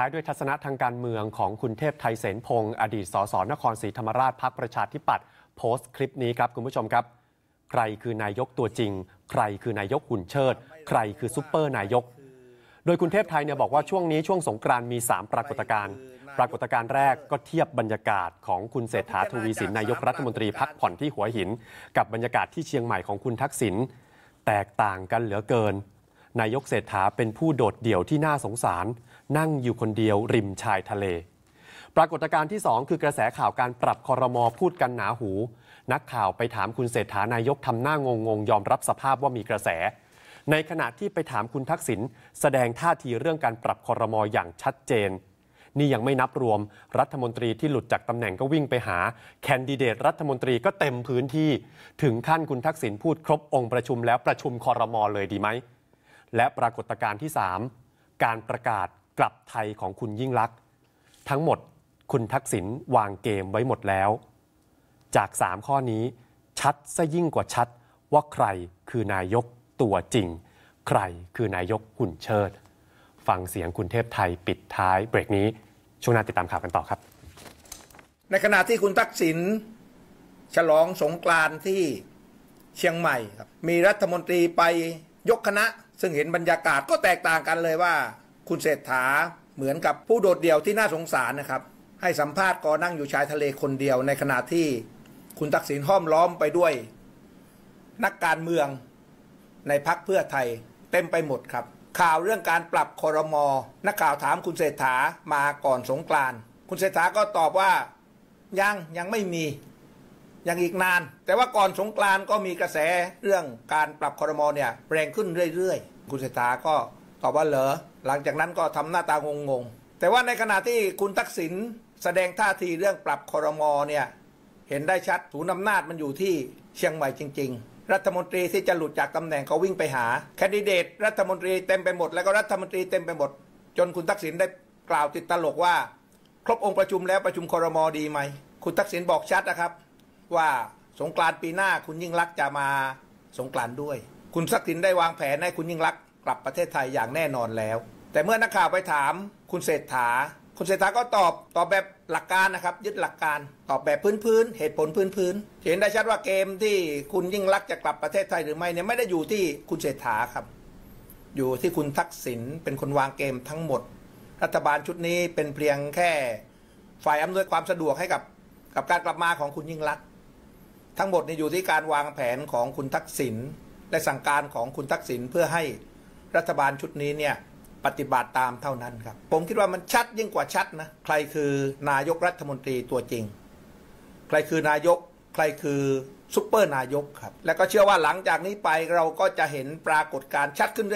ท้ายด้วยทัศนะทางการเมืองของคุณเทพไทยเสนพงศ์อดีตสส นครศรีธรรมราชพักประชาธิปัตย์โพสต์คลิปนี้ครับคุณผู้ชมครับ ใครคือนายกตัวจริง ใครคือนายกหุ่นเชิด ใครคือซุปเปอร์นายก โดยคุณเทพไทยเนี่ยบอกว่าช่วงนี้ช่วงสงกรานมี 3 ปรากฏการณ์ปรากฏการณ์แรกก็เทียบบรรยากาศของคุณเศรษฐาทวีสินนายกรัฐมนตรีพักผ่อนที่หัวหิน กับบรรยากาศที่เชียงใหม่ของคุณทักษิณแตกต่างกันเหลือเกิน นายกเศรษฐาเป็นผู้โดดเดี่ยวที่น่าสงสารนั่งอยู่คนเดียวริมชายทะเล ปรากฏการณ์ที่ 2 คือกระแสข่าวการปรับคอรมอพูดกันหนาหู นักข่าวไปถามคุณเศรษฐานายก ทำหน้างงงยอมรับสภาพว่ามีกระแส ในขณะที่ไปถามคุณทักษิณแสดงท่าทีเรื่องการปรับคอรมออย่างชัดเจน นี่ยังไม่นับรวมรัฐมนตรีที่หลุดจากตำแหน่งก็วิ่งไปหา แคนดิเดต รัฐมนตรีก็เต็มพื้นที่ถึงขั้นคุณทักษิณพูดครบองค์ประชุมแล้วประชุมคอรมอเลยดีไหมและปรากฏการณ์ที่ 3 การประกาศกลับไทยของคุณยิ่งลักษณ์ทั้งหมดคุณทักษิณวางเกมไว้หมดแล้ว จาก 3 ข้อนี้ ชัดซะยิ่งกว่าชัดว่าใครคือนายกตัวจริง ใครคือนายกหุ่นเชิดฟังเสียงคุณเทพไทยปิดท้ายเบรกนี้ช่วงหน้าติดตามข่าวกันต่อครับ ในขณะที่คุณทักษิณฉลองสงกรานที่เชียงใหม่ครับมีรัฐมนตรีไปยกคณะซึ่งเห็นบรรยากาศก็แตกต่างกันเลยว่าคุณเศรษฐาเหมือนกับผู้โดดเดี่ยวที่น่าสงสารนะครับ ให้สัมภาษณ์ก็นั่งอยู่ชายทะเลคนเดียวในขณะที่คุณทักษิณห้อมล้อมไปด้วยนักการเมืองในพักเพื่อไทย เต็มไปหมดครับ ข่าวเรื่องการปรับคอรมอนักข่าวถามคุณเศรษฐามาก่อนสงกรานคุณเศรษฐาก็ตอบว่ายังยังไม่มียังอีกนาน แต่ว่าก่อนสงกรานก็มีกระแสเรื่องการปรับคอรมอเนี่ยแรงขึ้นเรื่อยๆคุณเศรษฐาก็ตอบว่าเหรอหลังจากนั้นก็ทำหน้าตางงงแต่ว่าในขณะที่คุณทักษิณแสดงท่าทีเรื่องปรับคอรมอเนี่ยเห็นได้ชัดถูนอำนาจมันอยู่ที่เชียงใหม่จริงๆ รัฐมนตรีที่จะหลุดจากตำแหน่งเขาวิ่งไปหา แคนดิเดต รัฐมนตรีเต็มไปหมด แล้วก็รัฐมนตรีเต็มไปหมด จนคุณทักษิณได้กล่าวติดตลกว่า ครบองค์ประชุมแล้วประชุมคอรมอดีไหมคุณทักษิณบอกชัดนะครับ ว่าสงกรานต์ปีหน้าคุณยิ่งรักจะมาสงกรานต์ด้วย คุณทักษิณได้วางแผนให้คุณยิ่งรักกลับประเทศไทยอย่างแน่นอนแล้ว แต่เมื่อนักข่าวไปถามคุณเศรษฐา คุณเศรษฐาก็ตอบตอบแบบหลักการนะครับ ยึดหลักการ ตอบแบบพื้นๆเหตุผลพื้นๆเห็นได้ชัดว่าเกมที่คุณยิ่งรัก จะกลับประเทศไทยหรือไม่เนี่ยไม่ได้อยู่ที่คุณเศรษฐาครับ อยู่ที่คุณทักษิณเป็นคนวางเกมทั้งหมด รัฐบาลชุดนี้เป็นเพียงแค่ ฝ่ายอำนวยความสะดวกให้กับ กับการกลับมาของคุณยิ่งรัก ทั้งหมดนี่อยู่ที่การวางแผนของคุณทักษิณและสั่งการของคุณทักษิณเพื่อให้รัฐบาลชุดนี้เนี่ย ปฏิบัติตามเท่านั้นครับ ผมคิดว่ามันชัดยิ่งกว่าชัดนะ ใครคือนายกรัฐมนตรีตัวจริง ใครคือนายกใครคือซุปเปอร์นายกครับ และก็เชื่อว่าหลังจากนี้ไปเราก็จะเห็นปรากฏการณ์ชัดขึ้นเรื่อย